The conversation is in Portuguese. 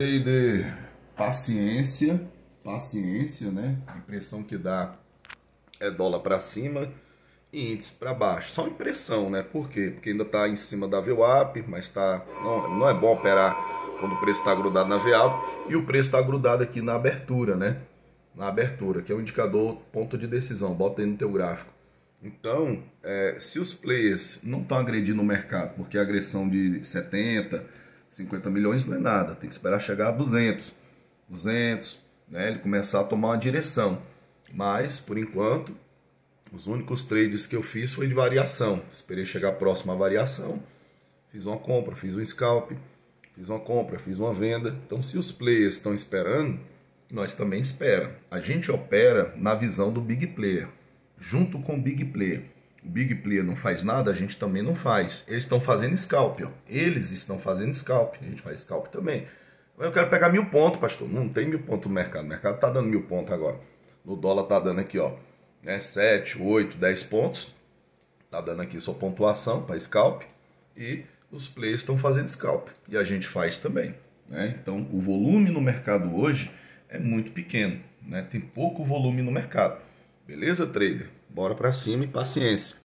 de paciência, paciência, né? A impressão que dá é dólar para cima e índice para baixo. Só impressão, né? Por quê? Porque ainda está em cima da VWAP, mas tá, não, não é bom operar quando o preço está grudado na VWAP e o preço está grudado aqui na abertura, né? Na abertura, que é o um indicador ponto de decisão. Bota aí no teu gráfico. Então, é, se os players não estão agredindo o mercado, porque a agressão de 70%, 50 milhões não é nada, tem que esperar chegar a 200, 200, né? Ele começar a tomar uma direção. Mas, por enquanto, os únicos trades que eu fiz foi de variação. Esperei chegar próximo à variação, fiz uma compra, fiz um scalp, fiz uma compra, fiz uma venda. Então, se os players estão esperando, nós também esperamos. A gente opera na visão do big player, junto com o big player. O big player não faz nada, a gente também não faz. Eles estão fazendo scalp, ó. Eles estão fazendo scalp, a gente faz scalp também. Eu quero pegar mil pontos, pastor. Não tem mil pontos no mercado. O mercado está dando mil pontos agora. O dólar está dando aqui, ó, né, 7, 8, 10 pontos. Está dando aqui sua pontuação para scalp. E os players estão fazendo scalp. E a gente faz também. Né? Então o volume no mercado hoje é muito pequeno. Né? Tem pouco volume no mercado. Beleza, trader? Bora para cima e paciência.